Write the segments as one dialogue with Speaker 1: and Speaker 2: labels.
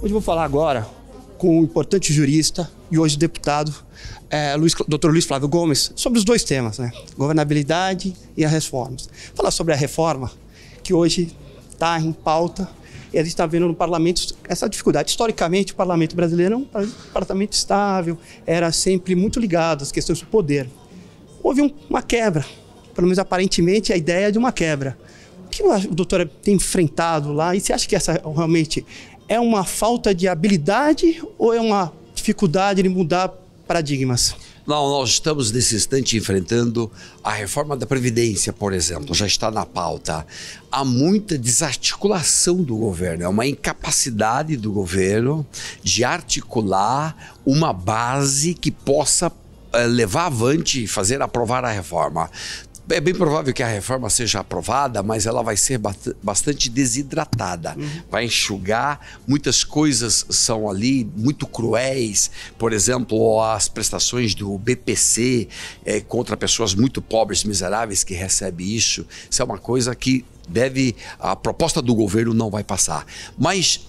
Speaker 1: Hoje vou falar agora com o um importante jurista e hoje deputado é, Luiz, Dr. Luiz Flávio Gomes sobre os dois temas, né? Governabilidade e as reformas. Falar sobre a reforma que hoje está em pauta e a gente está vendo no parlamento essa dificuldade. Historicamente, o parlamento brasileiro é um parlamento estável, era sempre muito ligado às questões do poder. Houve um, uma quebra, pelo menos aparentemente a ideia de uma quebra. O que o doutor tem enfrentado lá e você acha que essa realmente é uma falta de habilidade ou é uma dificuldade de mudar paradigmas?
Speaker 2: Não, nós estamos nesse instante enfrentando a reforma da Previdência, por exemplo, já está na pauta. Há muita desarticulação do governo, é uma incapacidade do governo de articular uma base que possa eh, levar avante, fazer aprovar a reforma é bem provável que a reforma seja aprovada, mas ela vai ser bastante desidratada. Uhum. Vai enxugar, muitas coisas são ali muito cruéis, por exemplo, as prestações do BPC é, contra pessoas muito pobres, miseráveis que recebem isso. Isso é uma coisa que deve. A proposta do governo não vai passar. Mas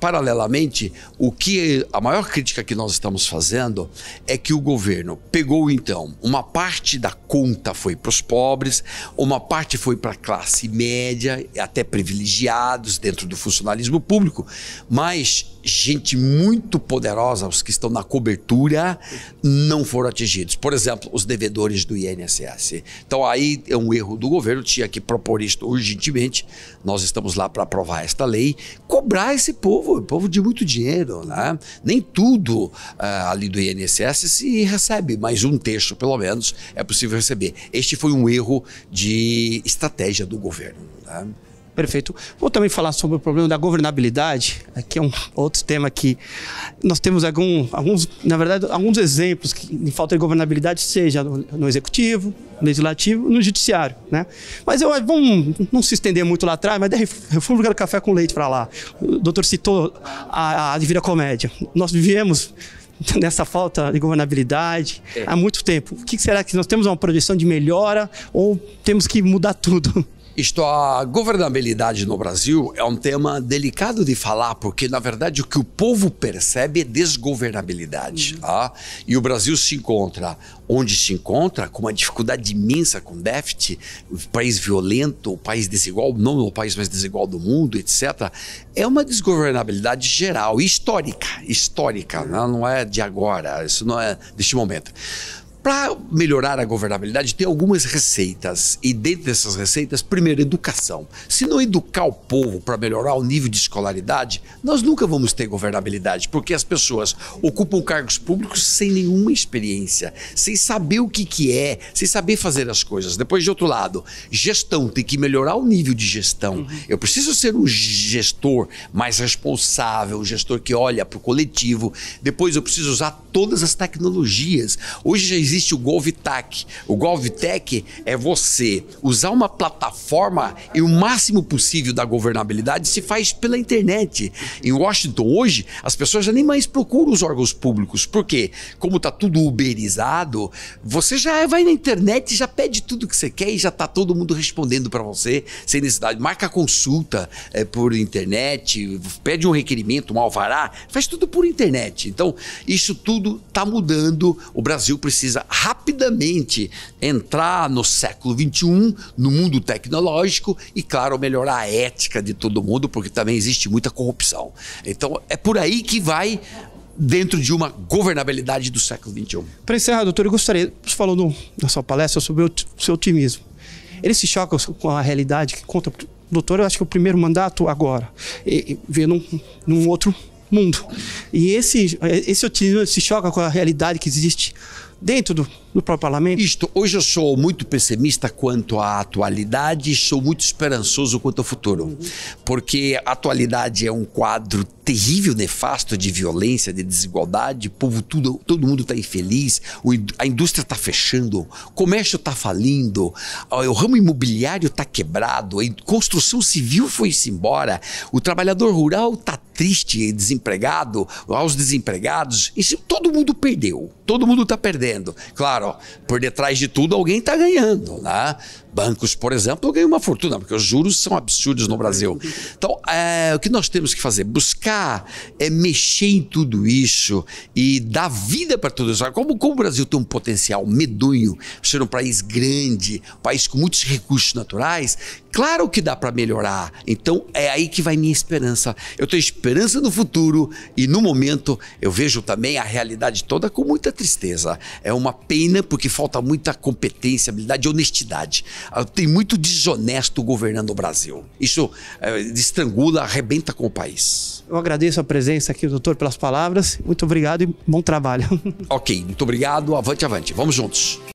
Speaker 2: paralelamente, o que a maior crítica que nós estamos fazendo é que o governo pegou então uma parte da conta foi para os pobres, uma parte foi para a classe média, até privilegiados dentro do funcionalismo público, mas gente muito poderosa, os que estão na cobertura, não foram atingidos. Por exemplo, os devedores do INSS. Então aí é um erro do governo, tinha que propor isto urgentemente. Nós estamos lá para aprovar esta lei, cobrar esse povo, povo de muito dinheiro, né? Nem tudo uh, ali do INSS se recebe, mas um terço, pelo menos, é possível receber. Este foi um erro de estratégia
Speaker 1: do governo. Né? Perfeito. Vou também falar sobre o problema da governabilidade, que é um outro tema que nós temos algum, alguns, na verdade, alguns exemplos que, de falta de governabilidade, seja no, no executivo, legislativo, no judiciário, né? Mas eu vamos não se estender muito lá atrás, mas da República do Café com Leite para lá. O doutor citou a, a Divina Comédia. Nós vivemos nessa falta de governabilidade é. há muito tempo. O que será que nós temos uma projeção de melhora ou temos que mudar tudo?
Speaker 2: Isto, a governabilidade no Brasil é um tema delicado de falar, porque, na verdade, o que o povo percebe é desgovernabilidade. Uhum. Ah? E o Brasil se encontra onde se encontra, com uma dificuldade imensa com déficit, um país violento, um país desigual, não o país mais desigual do mundo, etc. É uma desgovernabilidade geral, histórica, histórica, uhum. né? não é de agora, isso não é deste momento. Para melhorar a governabilidade, tem algumas receitas. E dentro dessas receitas, primeiro, educação. Se não educar o povo para melhorar o nível de escolaridade, nós nunca vamos ter governabilidade, porque as pessoas ocupam cargos públicos sem nenhuma experiência, sem saber o que, que é, sem saber fazer as coisas. Depois, de outro lado, gestão tem que melhorar o nível de gestão. Uhum. Eu preciso ser um gestor mais responsável, um gestor que olha para o coletivo. Depois, eu preciso usar todas as tecnologias. Hoje já existe existe o GovTech. O GovTech é você usar uma plataforma e o máximo possível da governabilidade se faz pela internet. Em Washington hoje, as pessoas já nem mais procuram os órgãos públicos, porque como está tudo uberizado, você já vai na internet, já pede tudo que você quer e já está todo mundo respondendo para você sem necessidade. Marca consulta é, por internet, pede um requerimento, um alvará, faz tudo por internet. Então, isso tudo está mudando. O Brasil precisa rapidamente entrar no século XXI, no mundo tecnológico e, claro, melhorar a ética de todo mundo, porque também existe muita corrupção. Então, é por aí que vai dentro de uma governabilidade do século XXI.
Speaker 1: Para encerrar, doutor, eu gostaria, você falou no, na sua palestra sobre o seu otimismo. Ele se choca com a realidade que conta. Doutor, eu acho que é o primeiro mandato agora. E, e vê num, num outro mundo. E esse, esse otimismo se choca com a realidade que existe dentro
Speaker 2: do, do próprio parlamento? Isto, hoje eu sou muito pessimista quanto à atualidade e sou muito esperançoso quanto ao futuro. Uhum. Porque a atualidade é um quadro terrível, nefasto de violência, de desigualdade, povo tudo, todo mundo está infeliz, o, a indústria está fechando, o comércio está falindo, o ramo imobiliário está quebrado, a construção civil foi-se embora, o trabalhador rural está triste, desempregado, aos desempregados. Isso todo mundo perdeu. Todo mundo está perdendo. Claro, por detrás de tudo alguém está ganhando, né? Bancos, por exemplo, ganham uma fortuna, porque os juros são absurdos no Brasil. Então, é, o que nós temos que fazer? Buscar é, mexer em tudo isso e dar vida para tudo isso. Como, como o Brasil tem um potencial medonho, ser um país grande, um país com muitos recursos naturais, claro que dá para melhorar. Então, é aí que vai minha esperança. Eu tenho esperança no futuro e, no momento, eu vejo também a realidade toda com muita tristeza. É uma pena porque falta muita competência, habilidade e honestidade. Ah, tem muito desonesto governando o Brasil. Isso é, estrangula, arrebenta com o país.
Speaker 1: Eu agradeço a presença aqui, doutor, pelas palavras. Muito obrigado e bom trabalho.
Speaker 2: ok, muito obrigado. Avante, avante. Vamos juntos.